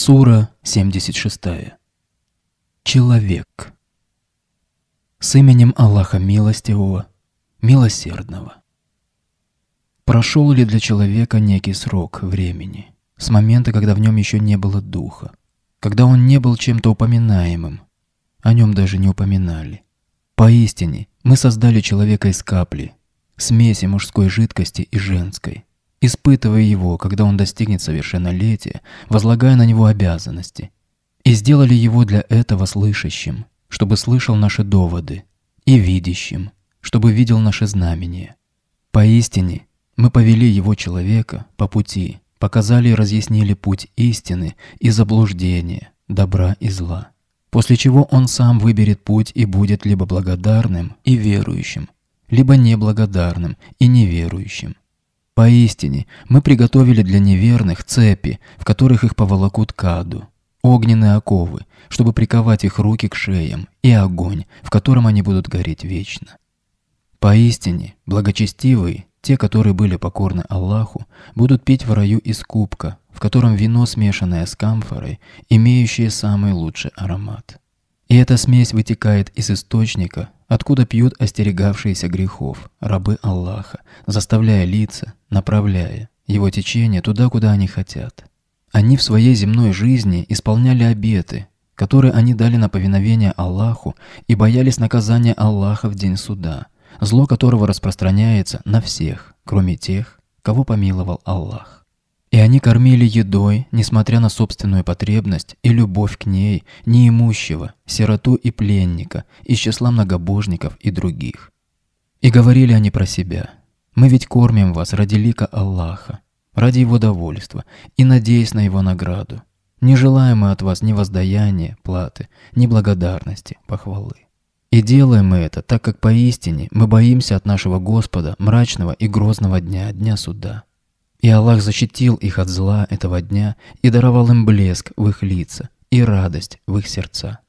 Сура 76. Человек. С именем Аллаха Милостивого, Милосердного. Прошел ли для человека некий срок времени, с момента, когда в нем еще не было духа, когда он не был чем-то упоминаемым, о нем даже не упоминали. Поистине, мы создали человека из капли, смеси мужской жидкости и женской испытывая его, когда он достигнет совершеннолетия, возлагая на него обязанности. И сделали его для этого слышащим, чтобы слышал наши доводы, и видящим, чтобы видел наши знамения. Поистине, мы повели его человека по пути, показали и разъяснили путь истины и заблуждения, добра и зла. После чего он сам выберет путь и будет либо благодарным и верующим, либо неблагодарным и неверующим. Поистине, мы приготовили для неверных цепи, в которых их поволокут каду, огненные оковы, чтобы приковать их руки к шеям, и огонь, в котором они будут гореть вечно. Поистине, благочестивые, те, которые были покорны Аллаху, будут пить в раю из кубка, в котором вино, смешанное с камфорой, имеющее самый лучший аромат. И эта смесь вытекает из источника, откуда пьют остерегавшиеся грехов, рабы Аллаха, заставляя лица, направляя его течение туда, куда они хотят. Они в своей земной жизни исполняли обеты, которые они дали на повиновение Аллаху и боялись наказания Аллаха в день суда, зло которого распространяется на всех, кроме тех, кого помиловал Аллах. И они кормили едой, несмотря на собственную потребность и любовь к ней, неимущего, сироту и пленника, из числа многобожников и других. И говорили они про себя. «Мы ведь кормим вас ради лика Аллаха, ради его довольства и надеясь на его награду. Не желаем мы от вас ни воздаяния, платы, ни благодарности, похвалы. И делаем мы это, так как поистине мы боимся от нашего Господа мрачного и грозного дня, дня суда». И Аллах защитил их от зла этого дня и даровал им блеск в их лица и радость в их сердца.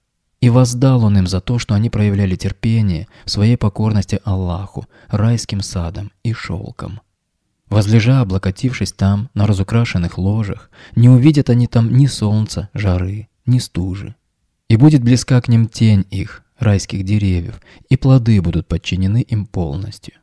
И воздал он им за то, что они проявляли терпение в своей покорности Аллаху, райским садом и шелком. Возлежа, облокотившись там, на разукрашенных ложах, не увидят они там ни солнца, жары, ни стужи. И будет близка к ним тень их, райских деревьев, и плоды будут подчинены им полностью.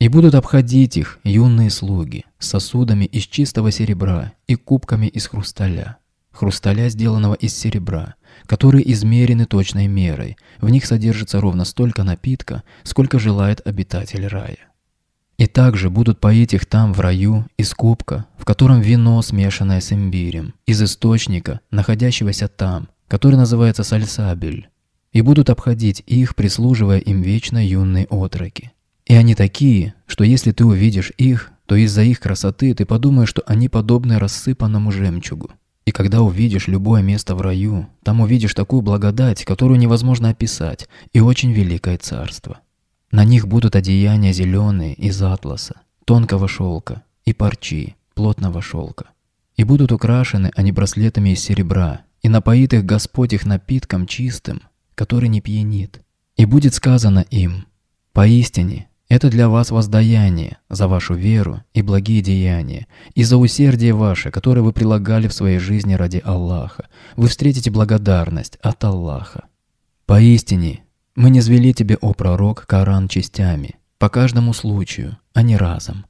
И будут обходить их юные слуги сосудами из чистого серебра и кубками из хрусталя. Хрусталя, сделанного из серебра, которые измерены точной мерой. В них содержится ровно столько напитка, сколько желает обитатель рая. И также будут поить их там, в раю, из кубка, в котором вино, смешанное с имбирем, из источника, находящегося там, который называется сальсабель. И будут обходить их, прислуживая им вечно юные отроки. И они такие, что если ты увидишь их, то из-за их красоты ты подумаешь, что они подобны рассыпанному жемчугу. И когда увидишь любое место в раю, там увидишь такую благодать, которую невозможно описать, и очень великое царство. На них будут одеяния зеленые из атласа, тонкого шелка и парчи, плотного шелка. И будут украшены они браслетами из серебра, и напоит их Господь их напитком чистым, который не пьянит. И будет сказано им, «Поистине, это для вас воздаяние за вашу веру и благие деяния, и за усердие ваше, которое вы прилагали в своей жизни ради Аллаха. Вы встретите благодарность от Аллаха. Поистине, мы не звели тебе, о пророк, Коран частями, по каждому случаю, а не разом.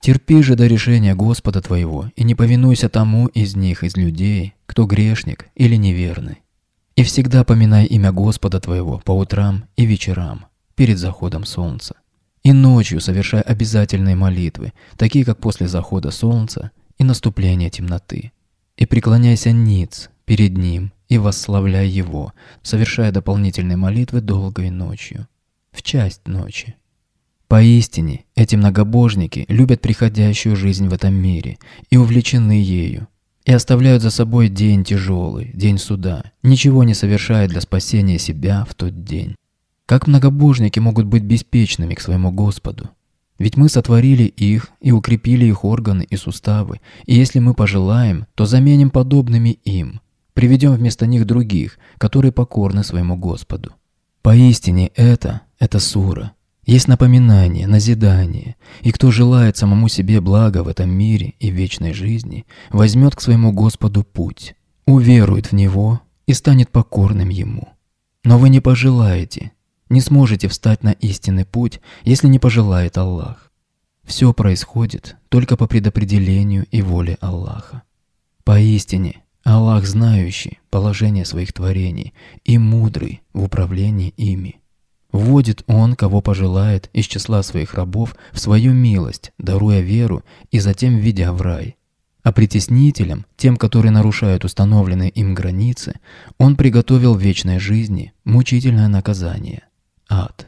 Терпи же до решения Господа твоего и не повинуйся тому из них, из людей, кто грешник или неверный. И всегда поминай имя Господа твоего по утрам и вечерам, перед заходом солнца и ночью совершай обязательные молитвы, такие как после захода солнца и наступления темноты. И преклоняйся ниц перед Ним и восславляй Его, совершая дополнительные молитвы долгой ночью, в часть ночи. Поистине, эти многобожники любят приходящую жизнь в этом мире и увлечены ею, и оставляют за собой день тяжелый, день суда, ничего не совершая для спасения себя в тот день. Как многобожники могут быть беспечными к своему Господу? Ведь мы сотворили их и укрепили их органы и суставы, и если мы пожелаем, то заменим подобными им, приведем вместо них других, которые покорны своему Господу. Поистине это – это сура. Есть напоминание, назидание, и кто желает самому себе блага в этом мире и вечной жизни, возьмет к своему Господу путь, уверует в Него и станет покорным Ему. Но вы не пожелаете, не сможете встать на истинный путь, если не пожелает Аллах. Все происходит только по предопределению и воле Аллаха. Поистине, Аллах знающий положение своих творений и мудрый в управлении ими. Вводит Он, кого пожелает, из числа своих рабов в свою милость, даруя веру и затем ведя в рай. А притеснителям, тем, которые нарушают установленные им границы, Он приготовил вечной жизни мучительное наказание. out.